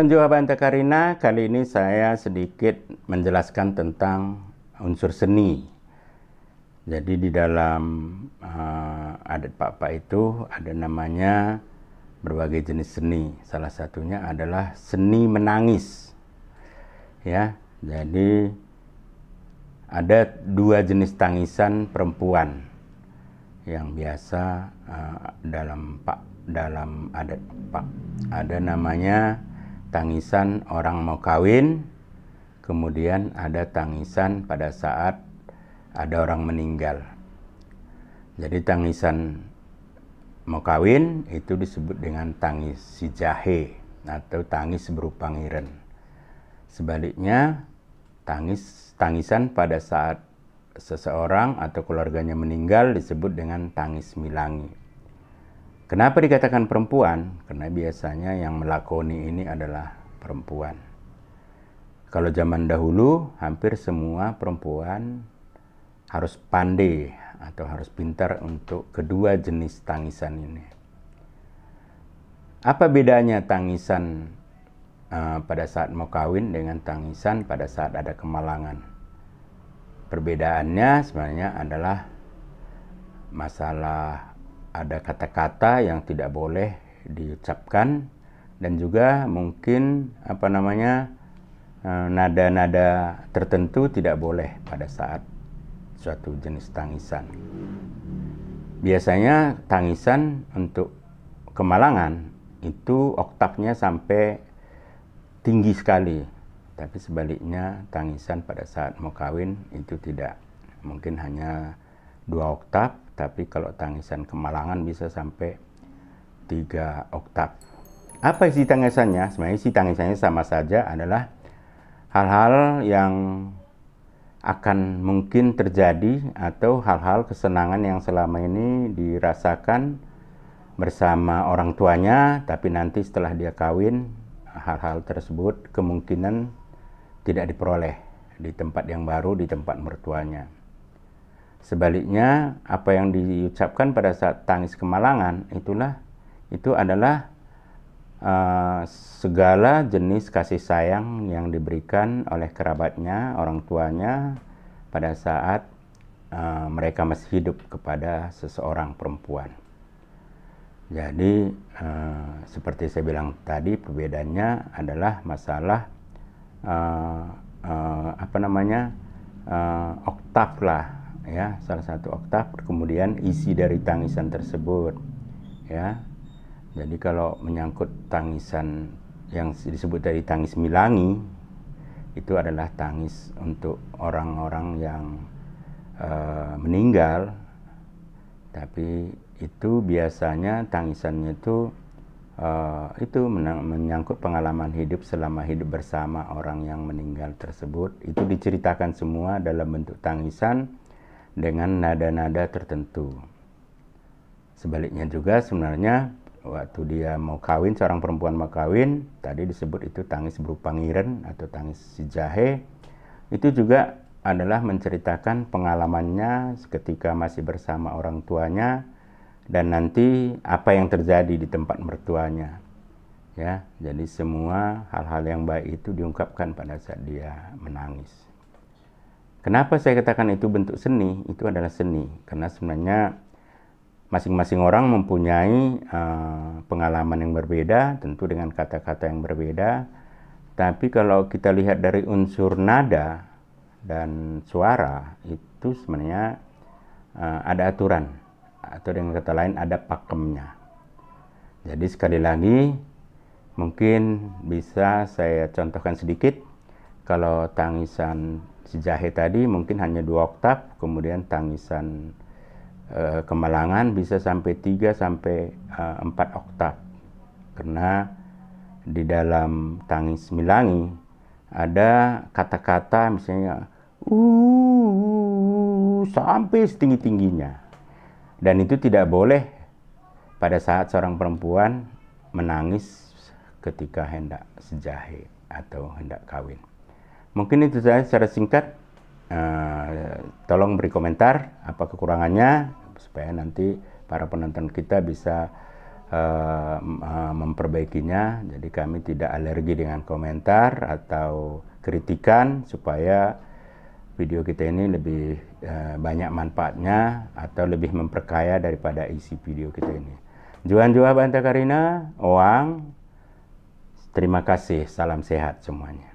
jawaban Abanta Karina, kali ini saya sedikit menjelaskan tentang unsur seni. Jadi di dalam uh, adat Papa itu ada namanya berbagai jenis seni. Salah satunya adalah seni menangis. Ya, jadi ada dua jenis tangisan perempuan yang biasa uh, dalam Pak dalam adat Pak. Ada namanya tangisan orang mau kawin, kemudian ada tangisan pada saat ada orang meninggal. Jadi tangisan mau kawin itu disebut dengan tangis si jahe atau tangis berupa ngiren. Sebaliknya, tangis tangisan pada saat seseorang atau keluarganya meninggal disebut dengan tangis milangi. Kenapa dikatakan perempuan? Karena biasanya yang melakoni ini adalah perempuan. Kalau zaman dahulu, hampir semua perempuan harus pandai atau harus pintar untuk kedua jenis tangisan ini. Apa bedanya tangisan uh, pada saat mau kawin dengan tangisan pada saat ada kemalangan? Perbedaannya sebenarnya adalah masalah ada kata-kata yang tidak boleh diucapkan dan juga mungkin apa namanya eh, nada-nada tertentu tidak boleh pada saat suatu jenis tangisan. Biasanya tangisan untuk kemalangan itu oktavnya sampai tinggi sekali. Tapi sebaliknya tangisan pada saat mau kawin itu tidak. Mungkin hanya dua oktav tapi kalau tangisan kemalangan bisa sampai tiga oktav. Apa isi tangisannya? Sebenarnya isi tangisannya sama saja adalah hal-hal yang akan mungkin terjadi atau hal-hal kesenangan yang selama ini dirasakan bersama orang tuanya tapi nanti setelah dia kawin hal-hal tersebut kemungkinan tidak diperoleh di tempat yang baru di tempat mertuanya. Sebaliknya, apa yang diucapkan pada saat tangis kemalangan itulah itu adalah uh, segala jenis kasih sayang yang diberikan oleh kerabatnya, orang tuanya pada saat uh, mereka masih hidup kepada seseorang perempuan. Jadi uh, seperti saya bilang tadi perbedaannya adalah masalah uh, uh, apa namanya uh, oktav lah ya salah satu oktav kemudian isi dari tangisan tersebut ya jadi kalau menyangkut tangisan yang disebut dari tangis milangi itu adalah tangis untuk orang-orang yang uh, meninggal tapi itu biasanya tangisannya itu uh, itu menyangkut pengalaman hidup selama hidup bersama orang yang meninggal tersebut itu diceritakan semua dalam bentuk tangisan dengan nada-nada tertentu. Sebaliknya juga sebenarnya waktu dia mau kawin, seorang perempuan mau kawin, tadi disebut itu tangis berupa ngiren atau tangis si jahe, itu juga adalah menceritakan pengalamannya ketika masih bersama orang tuanya dan nanti apa yang terjadi di tempat mertuanya. Ya, jadi semua hal-hal yang baik itu diungkapkan pada saat dia menangis. Kenapa saya katakan itu bentuk seni? Itu adalah seni karena sebenarnya masing-masing orang mempunyai uh, pengalaman yang berbeda, tentu dengan kata-kata yang berbeda. Tapi kalau kita lihat dari unsur nada dan suara itu sebenarnya uh, ada aturan atau dengan kata lain ada pakemnya. Jadi sekali lagi mungkin bisa saya contohkan sedikit kalau tangisan si jahe tadi mungkin hanya dua oktav, kemudian tangisan uh, kemalangan bisa sampai tiga sampai uh, eh, 4 oktav. Karena di dalam tangis milangi ada kata-kata misalnya uh, sampai setinggi-tingginya. Dan itu tidak boleh pada saat seorang perempuan menangis ketika hendak sejahe atau hendak kawin. Mungkin itu saja secara singkat. Uh, tolong beri komentar apa kekurangannya supaya nanti para penonton kita bisa uh, memperbaikinya. Jadi kami tidak alergi dengan komentar atau kritikan supaya video kita ini lebih uh, banyak manfaatnya atau lebih memperkaya daripada isi video kita ini. Juan Banta Karina, Oang, terima kasih, salam sehat semuanya.